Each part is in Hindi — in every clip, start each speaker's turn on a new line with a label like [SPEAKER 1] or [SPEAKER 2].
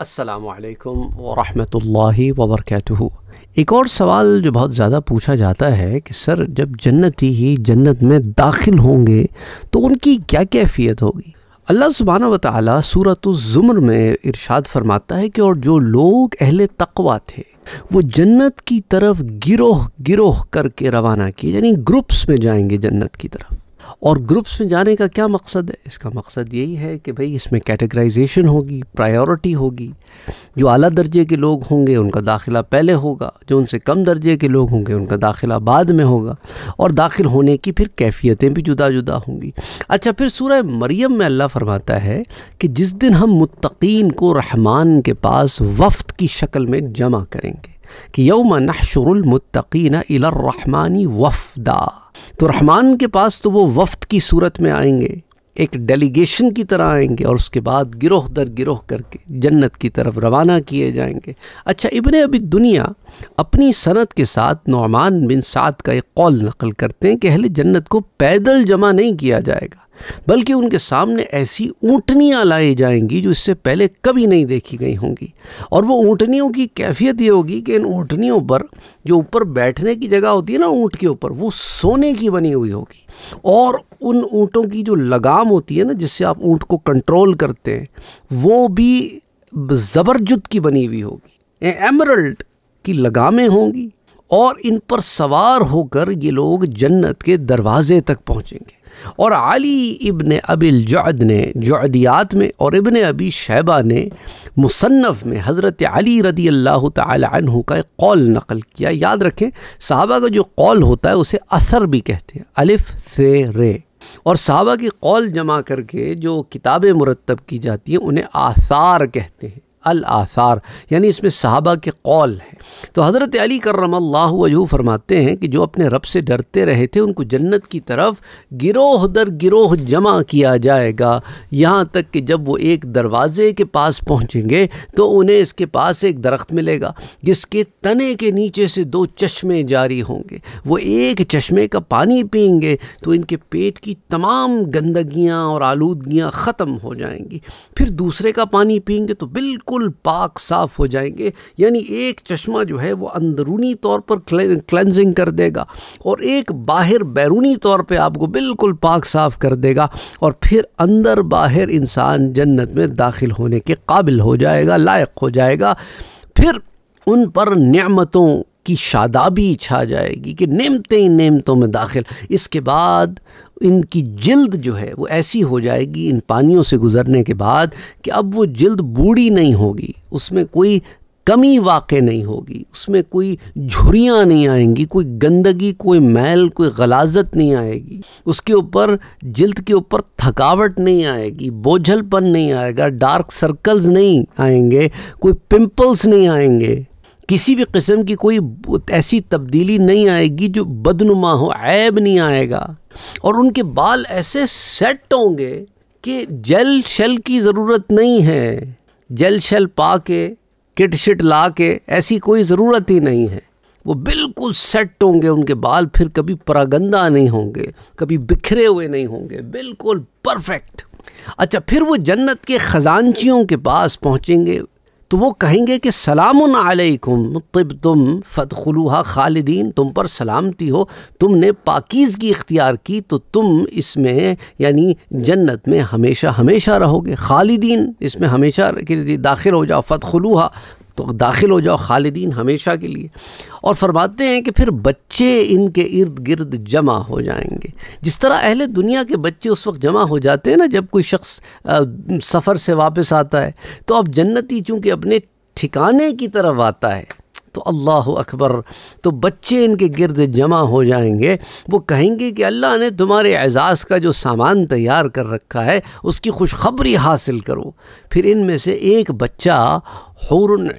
[SPEAKER 1] असलकम वरहि वबरक एक और सवाल जो बहुत ज़्यादा पूछा जाता है कि सर जब जन्नती ही जन्नत में दाखिल होंगे तो उनकी क्या कैफियत होगी अल्लाह सुबहाना वाली सूरतुज़ुमर में इरशाद फरमाता है कि और जो लोग अहल तकवा थे वो जन्नत की तरफ गिरोह गिरोह करके रवाना किए यानी ग्रुप्स में जाएंगे जन्नत की तरफ और ग्रुप्स में जाने का क्या मकसद है इसका मकसद यही है कि भाई इसमें कैटेगराइजेशन होगी प्रायोरिटी होगी जो अली दर्जे के लोग होंगे उनका दाखिला पहले होगा जो उनसे कम दर्जे के लोग होंगे उनका दाखिला बाद में होगा और दाखिल होने की फिर कैफियतें भी जुदा जुदा होंगी अच्छा फिर सूर्य मरियम में अल्लाह फरमाता है कि जिस दिन हम मुतकीन को रहमान के पास वफ्त की शक्ल में जमा करेंगे कि यौम नशरमतकीन इलरहमानी वफदा तो रहमान के पास तो वो वफ्त की सूरत में आएंगे एक डेलीगेशन की तरह आएंगे और उसके बाद गिरोह दर गिरोह करके जन्नत की तरफ रवाना किए जाएंगे अच्छा इबन अभी दुनिया अपनी सनत के साथ नौमान बिन साद का एक कौल नकल करते हैं कि अहले जन्नत को पैदल जमा नहीं किया जाएगा बल्कि उनके सामने ऐसी ऊँटनियाँ लाई जाएंगी जो इससे पहले कभी नहीं देखी गई होंगी और वो ऊँटनियों की कैफियत ये होगी कि इन ऊँटनियों पर जो ऊपर बैठने की जगह होती है ना ऊँट के ऊपर वो सोने की बनी हुई होगी और उन ऊँटों की जो लगाम होती है ना जिससे आप ऊँट को कंट्रोल करते हैं वो भी ज़बरजुद की बनी हुई होगी एमरल्ड की लगामें होंगी और इन पर सवार होकर ये लोग जन्नत के दरवाजे तक पहुँचेंगे और अली इब्न अबिल जद ने जदियात में और इबन अबी शैबा ने मुसन्फ़ में हज़रत अली रदी अल्लाह तहु का एक कौल नकल किया याद रखें साहबा का जो कौल होता है उसे असर भी कहते हैं अलिफ से रे और साहबा की कौल जमा करके जो किताबें मुरतब की जाती हैं उन्हें आसार कहते हैं अल आसार यानी इसमें सहाबा के कौल हैं तो हज़रत अली करम वजू फरमाते हैं कि जो अपने रब से डरते रहे थे उनको जन्नत की तरफ गिरोह दर गिरोह जमा किया जाएगा यहाँ तक कि जब वो एक दरवाज़े के पास पहुँचेंगे तो उन्हें इसके पास एक दरख्त मिलेगा जिसके तने के नीचे से दो चश्मे जारी होंगे वो एक चश्मे का पानी पियेंगे तो इनके पेट की तमाम गंदगियाँ और आलूदगियाँ ख़त्म हो जाएंगी फिर दूसरे का पानी पियेंगे तो बिल्कुल बिल्कुल पाक साफ हो जाएंगे यानी एक चश्मा जो है वो अंदरूनी तौर पर क्लेंजिंग कर देगा और एक बाहर बैरूनी तौर पे आपको बिल्कुल पाक साफ कर देगा और फिर अंदर बाहर इंसान जन्नत में दाखिल होने के काबिल हो जाएगा लायक हो जाएगा फिर उन पर नमतों की शादाबी छा जाएगी कि नेमते ही नेमतों में दाखिल इसके बाद इनकी जल्द जो है वो ऐसी हो जाएगी इन पानियों से गुज़रने के बाद कि अब वो जल्द बूढ़ी नहीं होगी उसमें कोई कमी वाक़ नहीं होगी उसमें कोई झुरियाँ नहीं आएंगी कोई गंदगी कोई मैल कोई गलाजत नहीं आएगी उसके ऊपर जल्द के ऊपर थकावट नहीं आएगी बोझलपन नहीं आएगा डार्क सर्कल्स नहीं आएंगे कोई पिंपल्स नहीं आएंगे किसी भी किस्म की कोई ऐसी तब्दीली नहीं आएगी जो बदनुमा हो ऐब नहीं आएगा और उनके बाल ऐसे सेट होंगे कि जेल शेल की ज़रूरत नहीं है जेल शेल पा के किट शिट ला के ऐसी कोई ज़रूरत ही नहीं है वो बिल्कुल सेट होंगे उनके बाल फिर कभी परागंदा नहीं होंगे कभी बिखरे हुए नहीं होंगे बिल्कुल परफेक्ट अच्छा फिर वो जन्नत के ख़जानचियों के पास पहुँचेंगे तो वो कहेंगे कि सलाम अलैकुम तिब तुम फ़तखलूहा खालिदीन तुम पर सलामती हो तुमने पाकिजगी इख्तियार की तो तुम इसमें यानी जन्नत में हमेशा हमेशा रहोगे खालिदीन इसमें हमेशा के लिए दाखिल हो जाओ फ़तखलूहा तो दाखिल हो जाओ खालिदीन हमेशा के लिए और फरमाते हैं कि फिर बच्चे इनके इर्द गिर्द जमा हो जाएंगे जिस तरह अहले दुनिया के बच्चे उस वक्त जमा हो जाते हैं ना जब कोई शख्स सफ़र से वापस आता है तो अब जन्नती चूँकि अपने ठिकाने की तरफ आता है तो अल्लाह अकबर तो बच्चे इनके गिरद जमा हो जाएंगे वो कहेंगे कि अल्लाह ने तुम्हारे एजाज़ का जो सामान तैयार कर रखा है उसकी खुशखबरी हासिल करो फिर इनमें से एक बच्चा हौरन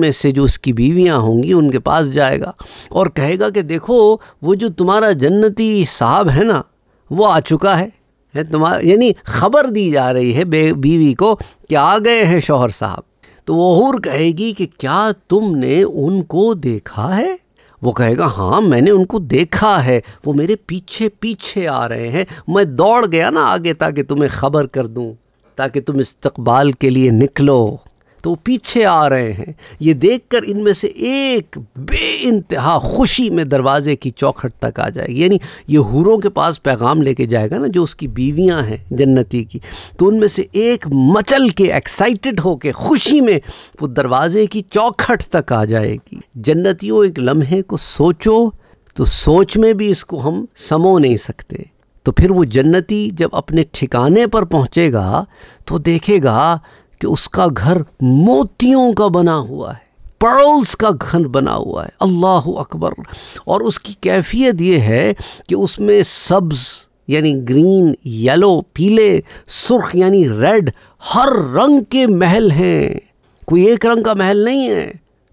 [SPEAKER 1] में से जो उसकी बीवियाँ होंगी उनके पास जाएगा और कहेगा कि देखो वो जो तुम्हारा जन्नती साहब है ना वो आ चुका है है तुम्हारा यानी ख़बर दी जा रही है बीवी को कि आ गए हैं शोहर साहब तो वो और कहेगी कि क्या तुमने उनको देखा है वो कहेगा हाँ मैंने उनको देखा है वो मेरे पीछे पीछे आ रहे हैं मैं दौड़ गया ना आगे ताकि तुम्हें ख़बर कर दूँ ताकि तुम इस्तबाल के लिए निकलो तो वो पीछे आ रहे हैं ये देखकर इनमें से एक बेानतहा खुशी में दरवाजे की चौखट तक आ जाएगी यानी ये हूरों के पास पैगाम लेके जाएगा ना जो उसकी बीवियां हैं जन्नती की तो उनमें से एक मचल के एक्साइटेड हो के खुशी में वो दरवाजे की चौखट तक आ जाएगी जन्नतियों एक लम्हे को सोचो तो सोच में भी इसको हम समो नहीं सकते तो फिर वो जन्नती जब अपने ठिकाने पर पहुँचेगा तो देखेगा कि उसका घर मोतियों का बना हुआ है पड़ोस का घन बना हुआ है अल्लाह अकबर और उसकी कैफियत ये है कि उसमें सब्ज़ यानी ग्रीन येलो पीले सुर्ख यानी रेड हर रंग के महल हैं कोई एक रंग का महल नहीं है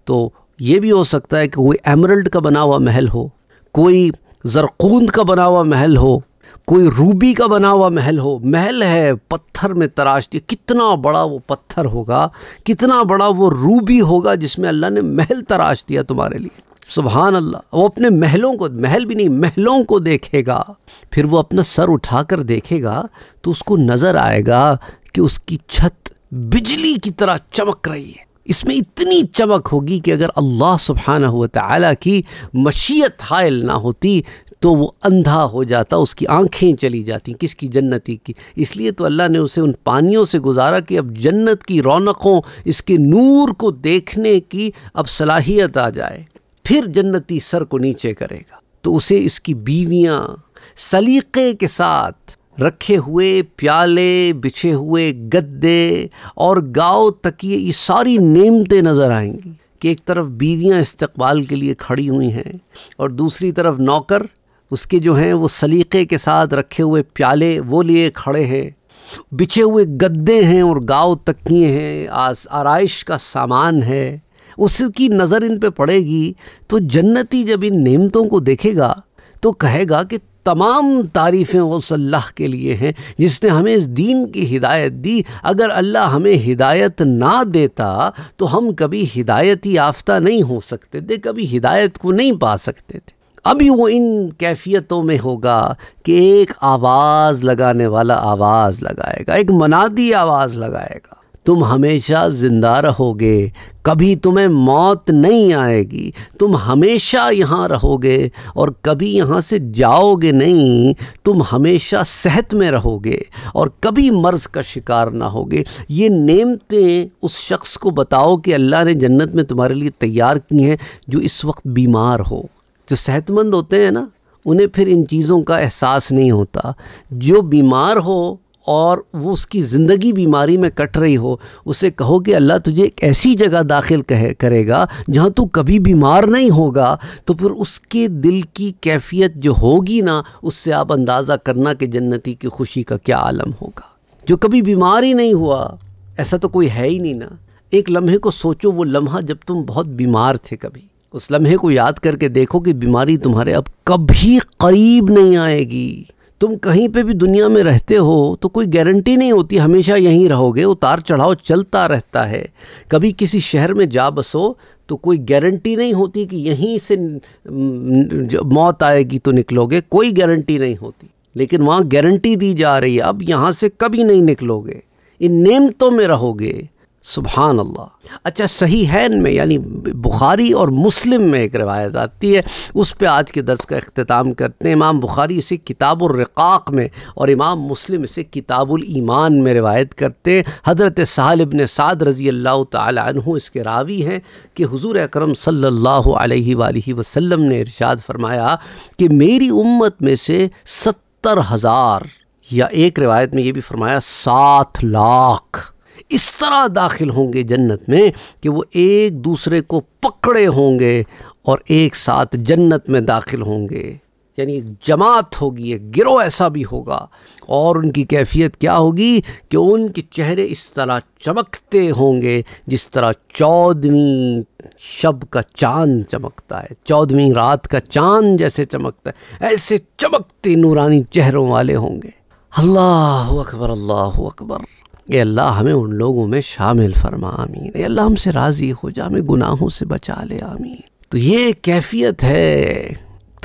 [SPEAKER 1] तो ये भी हो सकता है कि कोई एमरल्ड का बना हुआ महल हो कोई जरकूंद का बना हुआ महल हो कोई रूबी का बना हुआ महल हो महल है पत्थर में तराश दिया कितना बड़ा वो पत्थर होगा कितना बड़ा वो रूबी होगा जिसमें अल्लाह ने महल तराश दिया तुम्हारे लिए सुबहान अल्लाह वो अपने महलों को महल भी नहीं महलों को देखेगा फिर वो अपना सर उठाकर देखेगा तो उसको नज़र आएगा कि उसकी छत बिजली की तरह चमक रही है इसमें इतनी चमक होगी कि अगर अल्लाह सुबहाना हुआ तला की मशीयत हायल ना होती तो वो अंधा हो जाता उसकी आंखें चली जाती किसकी जन्नती की इसलिए तो अल्लाह ने उसे उन पानियों से गुजारा कि अब जन्नत की रौनकों इसके नूर को देखने की अब सलाहियत आ जाए फिर जन्नती सर को नीचे करेगा तो उसे इसकी बीवियाँ सलीक़े के साथ रखे हुए प्याले बिछे हुए गद्दे और गाँव तक ये सारी नेमतें नज़र आएंगी कि एक तरफ बीवियाँ इस्तकबाल के लिए खड़ी हुई हैं और दूसरी तरफ नौकर उसके जो हैं वो सलीके के साथ रखे हुए प्याले वो लिए खड़े हैं बिछे हुए गद्दे हैं और गाँव तकिए हैं आस आरइश का सामान है उसकी नज़र इन पे पड़ेगी तो जन्नती जब इन नेमतों को देखेगा तो कहेगा कि तमाम तारीफ़ें अल्लाह के लिए हैं जिसने हमें इस दीन की हिदायत दी अगर अल्लाह हमें हिदायत ना देता तो हम कभी हिदायत याफ्ता नहीं हो सकते थे कभी हिदायत को नहीं पा सकते थे अभी वो इन कैफियतों में होगा कि एक आवाज़ लगाने वाला आवाज़ लगाएगा एक मनादी आवाज़ लगाएगा तुम हमेशा ज़िंदा रहोगे कभी तुम्हें मौत नहीं आएगी तुम हमेशा यहाँ रहोगे और कभी यहाँ से जाओगे नहीं तुम हमेशा सेहत में रहोगे और कभी मर्ज़ का शिकार ना होगे ये नेमतें उस शख्स को बताओ कि अल्लाह ने जन्नत में तुम्हारे लिए तैयार की हैं जो इस वक्त बीमार हो जो सेहतमंद होते हैं ना उन्हें फिर इन चीज़ों का एहसास नहीं होता जो बीमार हो और वो उसकी ज़िंदगी बीमारी में कट रही हो उसे कहो कि अल्लाह तुझे एक ऐसी जगह दाखिल कहे करेगा जहाँ तू कभी बीमार नहीं होगा तो फिर उसके दिल की कैफियत जो होगी ना उससे आप अंदाज़ा करना कि जन्नती की खुशी का क्या आलम होगा जो कभी बीमार ही नहीं हुआ ऐसा तो कोई है ही नहीं ना एक लम्हे को सोचो वो लम्हा जब तुम बहुत बीमार थे कभी उस लम्हे को याद करके देखो कि बीमारी तुम्हारे अब कभी करीब नहीं आएगी तुम कहीं पे भी दुनिया में रहते हो तो कोई गारंटी नहीं होती हमेशा यहीं रहोगे उतार चढ़ाव चलता रहता है कभी किसी शहर में जा बसो तो कोई गारंटी नहीं होती कि यहीं से मौत आएगी तो निकलोगे कोई गारंटी नहीं होती लेकिन वहाँ गारंटी दी जा रही है अब यहाँ से कभी नहीं निकलोगे इन नेमतों में रहोगे सुबहान अल्लाह अच्छा सही हैन में यानी बुखारी और मुस्लिम में एक रवायत आती है उस पर आज के दर्ज का अख्ताम करते हैं इमाम बुखारी इसे किताबुलरक़ाक में और इमाम मुस्लिम इसे किताबुल ईमान में रवायत करते हैं हज़रत साहब ने साद रज़ी अल्लाह तु इसके रावी हैं कि हुजूर अकरम सल्लल्लाहु अलैहि वसल्लम ने इरशाद फरमाया कि मेरी उम्मत में से सत्तर हज़ार या एक रिवायत में ये भी फरमाया सात लाख इस तरह दाखिल होंगे जन्नत में कि वो एक दूसरे को पकड़े होंगे और एक साथ जन्नत में दाखिल होंगे यानी एक जमात होगी एक गिरोह ऐसा भी होगा और उनकी कैफियत क्या होगी कि उनके चेहरे इस तरह चमकते होंगे जिस तरह चौदहवीं शब का चांद चमकता है चौदहवीं रात का चांद जैसे चमकता है ऐसे चमकते नूरानी चेहरों वाले होंगे अल्लाह अकबर अल्लाह अकबर ये अल्लाह हमें उन लोगों में शामिल फरमा आमीन अल्लाह हमसे राज़ी हो जा हमें गुनाहों से बचा ले आमीन तो ये कैफियत है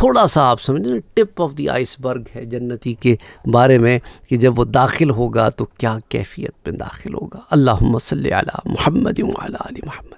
[SPEAKER 1] थोड़ा सा आप समझें टिप ऑफ द आइसबर्ग है जन्नती के बारे में कि जब वो दाखिल होगा तो क्या कैफियत में दाखिल होगा अल्लाह सल महमद महमद